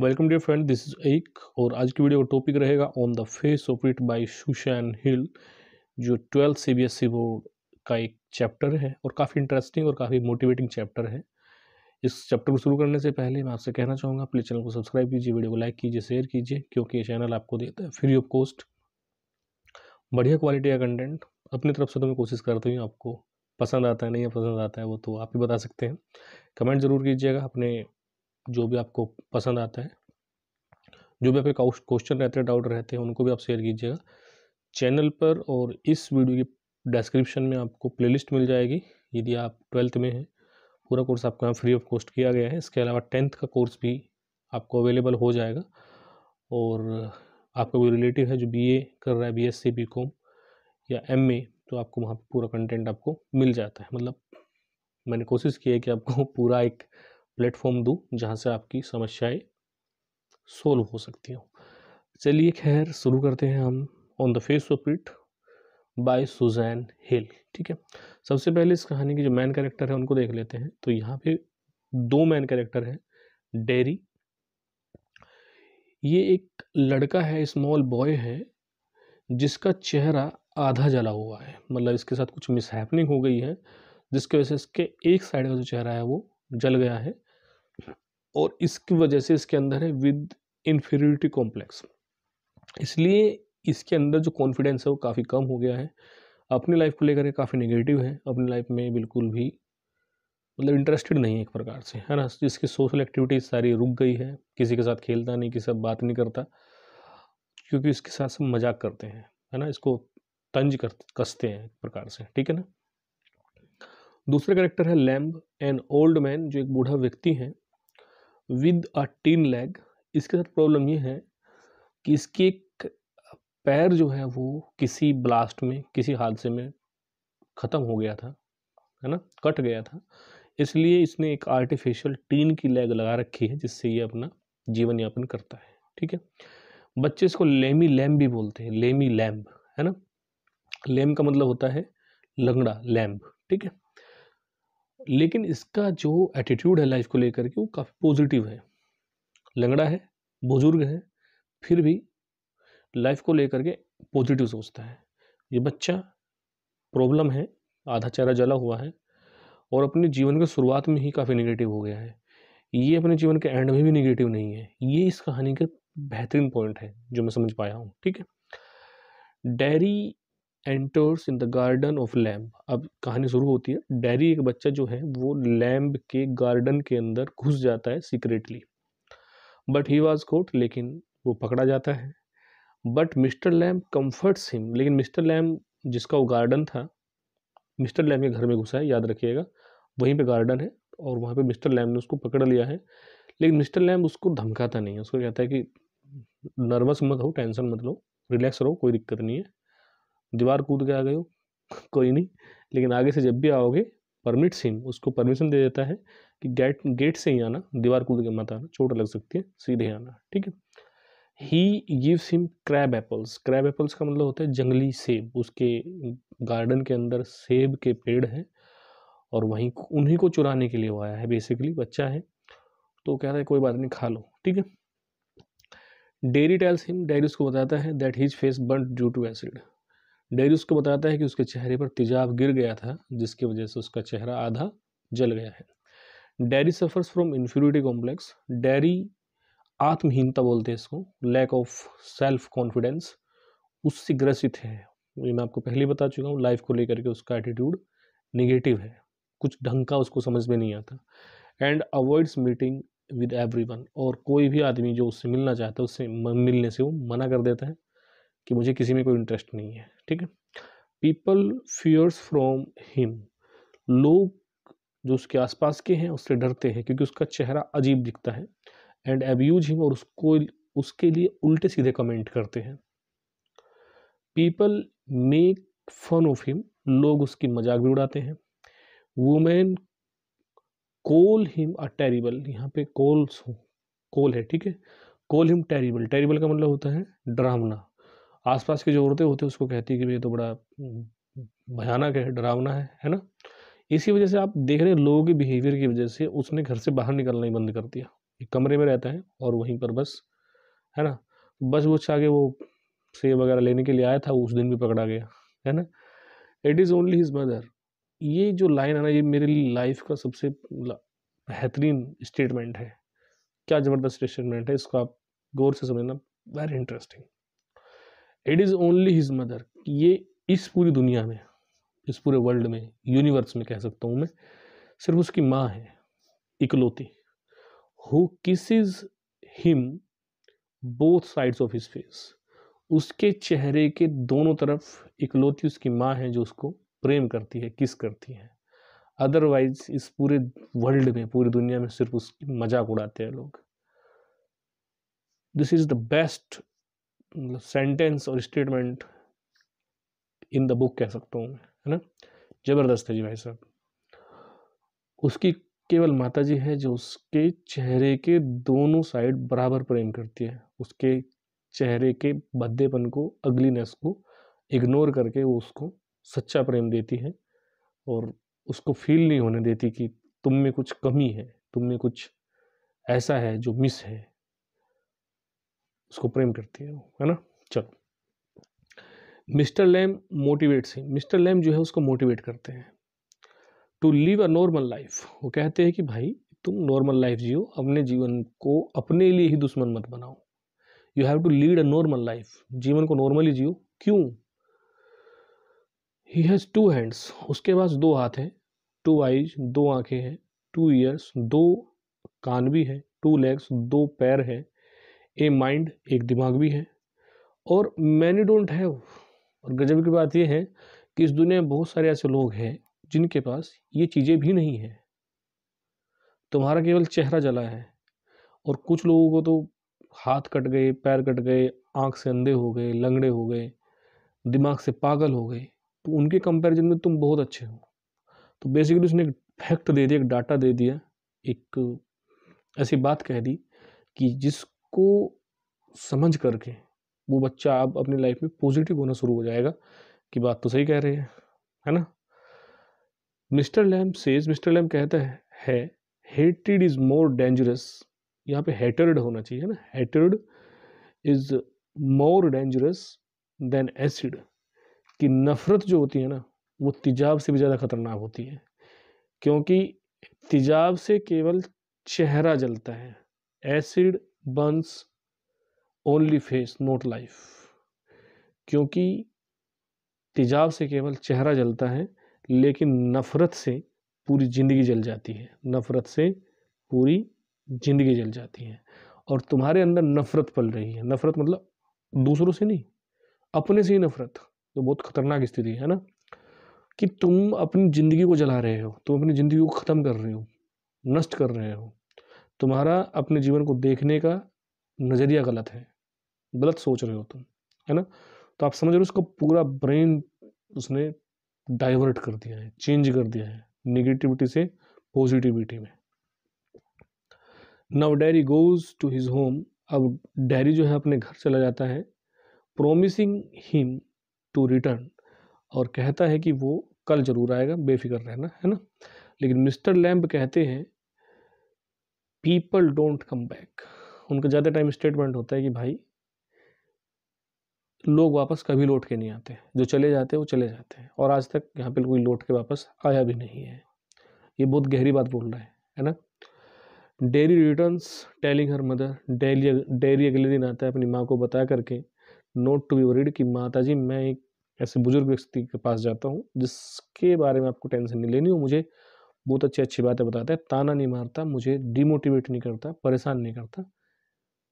welcome dear friend this is एक और आज की वीडियो का टॉपिक रहेगा on the face of it by Susan Hill जो twelfth C B S E board का एक चैप्टर है और काफ़ी इंटरेस्टिंग और काफ़ी मोटिवेटिंग चैप्टर है इस चैप्टर को शुरू करने से पहले मैं आपसे कहना चाहूँगा प्लीज़ चैनल को सब्सक्राइब कीजिए वीडियो को लाइक कीजिए शेयर कीजिए क्योंकि ये चैनल आपको देता है फ्री ऑफ कॉस्ट बढ़िया क्वालिटी का कंटेंट अपनी तरफ से तो मैं कोशिश करती हूँ आपको पसंद आता है नहीं पसंद आता है वो तो आप ही बता सकते हैं कमेंट ज़रूर कीजिएगा अपने जो भी आपको पसंद आता है जो भी आपके क्वेश्चन रहते हैं डाउट रहते हैं उनको भी आप शेयर कीजिएगा चैनल पर और इस वीडियो की डिस्क्रिप्शन में आपको प्लेलिस्ट मिल जाएगी यदि आप ट्वेल्थ में हैं पूरा कोर्स आपको यहाँ फ्री ऑफ कॉस्ट किया गया है इसके अलावा टेंथ का कोर्स भी आपको अवेलेबल हो जाएगा और आपका कोई रिलेटिव है जो बीए कर रहा है बीएससी बीकॉम या एमए तो आपको वहाँ पर पूरा कंटेंट आपको मिल जाता है मतलब मैंने कोशिश की है कि आपको पूरा एक प्लेटफॉर्म दूँ जहाँ से आपकी समस्याएं सोल्व हो सकती हूँ चलिए खैर शुरू करते हैं हम on the face of it by Susan Hill ठीक है सबसे पहले इस कहानी के जो मैन कैरेक्टर है उनको देख लेते हैं तो यहाँ पे दो मैन कैरेक्टर हैं डेरी ये एक लड़का है स्मॉल बॉय है जिसका चेहरा आधा जला हुआ है मतलब इसके साथ कुछ मिसहैपनिंग हो गई है जिसकी वजह से इसके एक साइड का जो चेहरा है वो जल गया है और इसकी वजह से इसके अंदर है विद इन्फीरियरिटी कॉम्प्लेक्स इसलिए इसके अंदर जो कॉन्फिडेंस है वो काफ़ी कम हो गया है अपनी लाइफ को लेकर के काफ़ी नेगेटिव है अपनी लाइफ में बिल्कुल भी मतलब इंटरेस्टेड नहीं है एक प्रकार से है ना जिसकी सोशल एक्टिविटीज सारी रुक गई है किसी के साथ खेलता नहीं किसी से बात नहीं करता क्योंकि इसके साथ सब मजाक करते हैं है ना इसको तंज कर कसते हैं एक प्रकार से ठीक है ना दूसरा कैरेक्टर है लैम्ब एन ओल्ड मैन जो एक बूढ़ा व्यक्ति है विद अ टीन लेग इसके साथ प्रॉब्लम ये है कि इसके पैर जो है वो किसी ब्लास्ट में किसी हादसे में ख़त्म हो गया था है ना कट गया था इसलिए इसने एक आर्टिफिशियल टीन की लेग लगा रखी है जिससे ये अपना जीवन यापन करता है ठीक है बच्चे इसको लेमी लैम्ब भी बोलते हैं लेमी लैम्ब है ना लेम का मतलब होता है लंगड़ा लैम्ब ठीक है लेकिन इसका जो एटीट्यूड है लाइफ को लेकर के वो काफ़ी पॉजिटिव है लंगड़ा है बुजुर्ग है फिर भी लाइफ को लेकर के पॉजिटिव सोचता है ये बच्चा प्रॉब्लम है आधा चेहरा जला हुआ है और अपने जीवन के शुरुआत में ही काफ़ी निगेटिव हो गया है ये अपने जीवन के एंड में भी निगेटिव नहीं है ये इस कहानी का बेहतरीन पॉइंट है जो मैं समझ पाया हूँ ठीक है Derry enters in the garden of Lamb अब कहानी शुरू होती है डेरी एक बच्चा जो है वो लैम्ब के गार्डन के अंदर घुस जाता है secretly but he was caught लेकिन वो पकड़ा जाता है but Mr Lamb comforts him लेकिन मिस्टर लैम्ब जिसका वो गार्डन था मिस्टर लैम्ब के घर में घुसा है याद रखिएगा वहीं पे गार्डन है और वहाँ पे मिस्टर लैम्ब ने उसको पकड़ लिया है लेकिन मिस्टर लैम्ब उसको धमकाता नहीं है उसको कहता है कि नर्वस मत हो टेंशन मत लो रिलैक्स रहो कोई दिक्कत नहीं है दीवार कूद के आ गए हो कोई नहीं लेकिन आगे से जब भी आओगे परमिट सिम उसको परमिशन दे देता है कि गेट गेट से ही आना दीवार कूद के मत आना चोट लग सकती है सीधे आना ठीक है he gives him crab apples crab apples का मतलब होता है जंगली सेब उसके गार्डन के अंदर सेब के पेड़ हैं और वहीं उन्हीं को चुराने के लिए वो आया है बेसिकली बच्चा है तो कह रहा है कोई बात नहीं खा लो ठीक है डेरी टेल्स हिम डेरी उसको बताता है that his face burn due to acid Derry उसको बताता है कि उसके चेहरे पर तेजाब गिर गया था जिसकी वजह से उसका चेहरा आधा जल गया है Derry suffers from inferiority complex Derry आत्महीनता बोलते हैं इसको लैक ऑफ सेल्फ कॉन्फिडेंस उससे ग्रसित है ये मैं आपको पहले बता चुका हूँ लाइफ को लेकर के उसका एटीट्यूड निगेटिव है कुछ ढंग का उसको समझ में नहीं आता and avoids meeting with everyone और कोई भी आदमी जो उससे मिलना चाहता है उससे मिलने से वो मना कर देता है कि मुझे किसी में कोई इंटरेस्ट नहीं है ठीक है पीपल फियर्स फ्रॉम हिम लोग जो उसके आसपास के हैं उससे डरते हैं क्योंकि उसका चेहरा अजीब दिखता है एंड एब्यूज हिम और उसको उसके लिए उल्टे सीधे कमेंट करते हैं people make fun of him लोग उसकी मजाक भी उड़ाते हैं women call him a terrible यहाँ पे कोल्स कोल है ठीक है कोल हिम टेरिबल टेरिबल का मतलब होता है डरावना आसपास की जो औरतें होती हैं उसको कहती है कि भाई तो बड़ा हम्म, भयानक है डरावना है है ना इसी वजह से आप देख रहे हैं लोगों के बिहेवियर की वजह से उसने घर से बाहर निकलना ही बंद कर दिया एक कमरे में रहता है और वहीं पर बस है ना बस वो आगे वो सेब वगैरह लेने के लिए आया था उस दिन भी पकड़ा गया है ना it is only his mother ये जो लाइन है ना ये मेरे लिए लाइफ का सबसे बेहतरीन स्टेटमेंट है क्या ज़बरदस्त स्टेटमेंट है इसको आप गौर से समझना very interesting it is only his mother ये इस पूरी दुनिया में इस पूरे वर्ल्ड में यूनिवर्स में कह सकता हूँ मैं सिर्फ उसकी माँ है इकलौती who kisses him both sides of his face उसके चेहरे के दोनों तरफ इकलौती उसकी माँ है जो उसको प्रेम करती है किस करती है अदरवाइज इस पूरे वर्ल्ड में पूरी दुनिया में सिर्फ उसकी मजाक उड़ाते हैं लोग this is the best sentence मतलब और स्टेटमेंट इन द बुक कह सकता हूँ है ना ज़बरदस्त है जी भाई साहब उसकी केवल माता जी है जो उसके चेहरे के दोनों साइड बराबर प्रेम करती है उसके चेहरे के बद्देपन को अगलीनेस को इग्नोर करके वो उसको सच्चा प्रेम देती है और उसको फील नहीं होने देती कि तुम में कुछ कमी है तुम में कुछ ऐसा है जो मिस है उसको प्रेम करती है है ना चलो Mr Lamb motivates him Mr Lamb जो है उसको मोटिवेट करते हैं to live a normal life वो कहते हैं कि भाई तुम नॉर्मल लाइफ जियो अपने जीवन को अपने लिए ही दुश्मन मत बनाओ you have to lead a normal life जीवन को नॉर्मली जियो क्यों ही हैज़ टू हैंड्स उसके पास दो हाथ हैं टू आईज दो आंखें हैं टू ईयर्स दो कान भी हैं टू लेग्स दो पैर हैं ए माइंड एक दिमाग भी है और मैनी डोंट हैव और गजब की बात यह है कि इस दुनिया में बहुत सारे ऐसे लोग हैं जिनके पास ये चीज़ें भी नहीं हैं तुम्हारा केवल चेहरा जला है और कुछ लोगों को तो हाथ कट गए पैर कट गए आँख से अंधे हो गए लंगड़े हो गए दिमाग से पागल हो गए तो उनके कंपैरिजन में तुम बहुत अच्छे हो तो बेसिकली उसने एक फैक्ट दे दिया एक डाटा दे दिया एक ऐसी बात कह दी कि जिस को समझ करके वो बच्चा अब अपनी लाइफ में पॉजिटिव होना शुरू हो जाएगा कि बात तो सही कह रहे हैं है ना Mr Lamb says Mr Lamb कहता है है हेटेड इज़ मोर डेंजरस यहाँ पे हेटर्ड होना चाहिए ना hatred is more dangerous than acid कि नफ़रत जो होती है ना वो तिजाब से भी ज़्यादा ख़तरनाक होती है क्योंकि तिजाब से केवल चेहरा जलता है acid burns only face not life क्योंकि तेजाब से केवल चेहरा जलता है लेकिन नफ़रत से पूरी ज़िंदगी जल जाती है नफ़रत से पूरी ज़िंदगी जल जाती है और तुम्हारे अंदर नफ़रत पल रही है नफ़रत मतलब दूसरों से नहीं अपने से ही नफ़रत तो बहुत ख़तरनाक स्थिति है ना कि तुम अपनी ज़िंदगी को जला रहे हो तुम अपनी ज़िंदगी को ख़त्म कर रहे हो नष्ट कर रहे हो तुम्हारा अपने जीवन को देखने का नज़रिया गलत है गलत सोच रहे हो तुम है ना तो आप समझ रहे हो उसका पूरा ब्रेन उसने डाइवर्ट कर दिया है चेंज कर दिया है निगेटिविटी से पॉजिटिविटी में now Derry goes to his home अब डैरी जो है अपने घर चला जाता है प्रोमिसिंग हिम टू रिटर्न और कहता है कि वो कल जरूर आएगा बेफिक्र रहना है ना लेकिन मिस्टर लैम्ब कहते हैं पीपल डोंट कम बैक उनका ज़्यादा टाइम स्टेटमेंट होता है कि भाई लोग वापस कभी लौट के नहीं आते जो चले जाते हैं वो चले जाते हैं और आज तक यहाँ पर कोई लौट के वापस आया भी नहीं है ये बहुत गहरी बात बोल रहा है है ना Derry returns telling her mother daily Derry अगले दिन आता है अपनी माँ को बता करके नोट टू बी वरीड कि माता जी मैं एक ऐसे बुजुर्ग व्यक्ति के पास जाता हूँ जिसके बारे में आपको टेंशन नहीं लेनी हो मुझे बहुत अच्छी अच्छी बातें बताता है ताना नहीं मारता मुझे डिमोटिवेट नहीं करता परेशान नहीं करता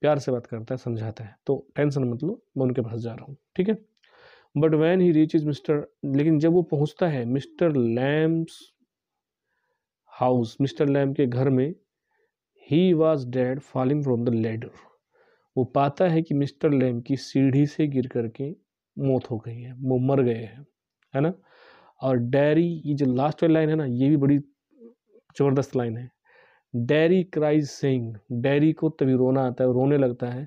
प्यार से बात करता है समझाता है तो टेंशन मत लो मैं उनके पास जा रहा हूँ ठीक है but when he reaches Mr लेकिन जब वो पहुँचता है Mr Lamb's house Mr Lamb के घर में he was dead falling from the ladder वो पाता है कि मिस्टर लैम की सीढ़ी से गिर करके मौत हो गई है वो मर गए हैं है ना और डायरी ये जो लास्ट वाली लाइन है ना ये भी बड़ी ज़बरदस्त लाइन है डैरी क्राइज सिंग डैरी को तभी रोना आता है रोने लगता है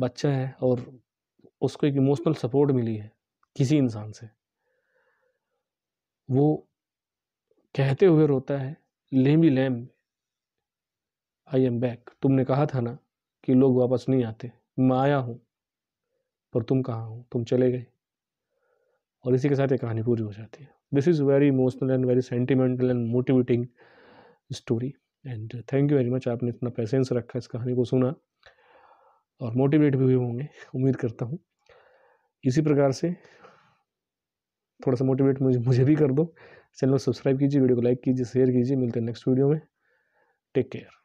बच्चा है और उसको एक इमोशनल सपोर्ट मिली है किसी इंसान से वो कहते हुए रोता है लेमी लैम आई एम बैक तुमने कहा था ना कि लोग वापस नहीं आते मैं आया हूँ पर तुम कहाँ हो तुम चले गए और इसी के साथ ये कहानी पूरी हो जाती है this is very emotional and very sentimental and motivating story and thank you very much आपने इतना पैसेंस रखा इस कहानी को सुना और मोटिवेट भी हुए होंगे उम्मीद करता हूँ इसी प्रकार से थोड़ा सा मोटिवेट मुझे मुझे भी कर दो चैनल को सब्सक्राइब कीजिए वीडियो को लाइक कीजिए शेयर कीजिए मिलते हैं नेक्स्ट वीडियो में टेक केयर